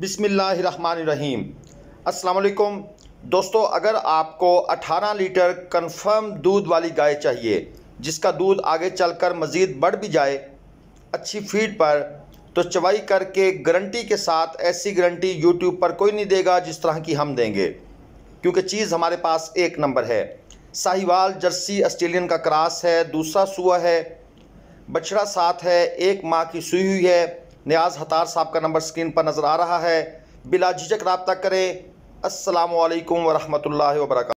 बिसमीम अस्सलाम दोस्तों अगर आपको 18 लीटर कन्फर्म दूध वाली गाय चाहिए जिसका दूध आगे चलकर मज़ीद बढ़ भी जाए अच्छी फीड पर तो चवाई करके गारंटी के साथ ऐसी गारंटी यूट्यूब पर कोई नहीं देगा जिस तरह की हम देंगे क्योंकि चीज़ हमारे पास एक नंबर है साहिवाल जर्सी ऑस्ट्रेलियन का क्रास है दूसरा सुआ है बछड़ा साथ है एक माँ की सुई हुई है न्याज हतार साहब का नंबर स्क्रीन पर नज़र आ रहा है बिला झिझक रबता करें असलकम वरहमल वर्क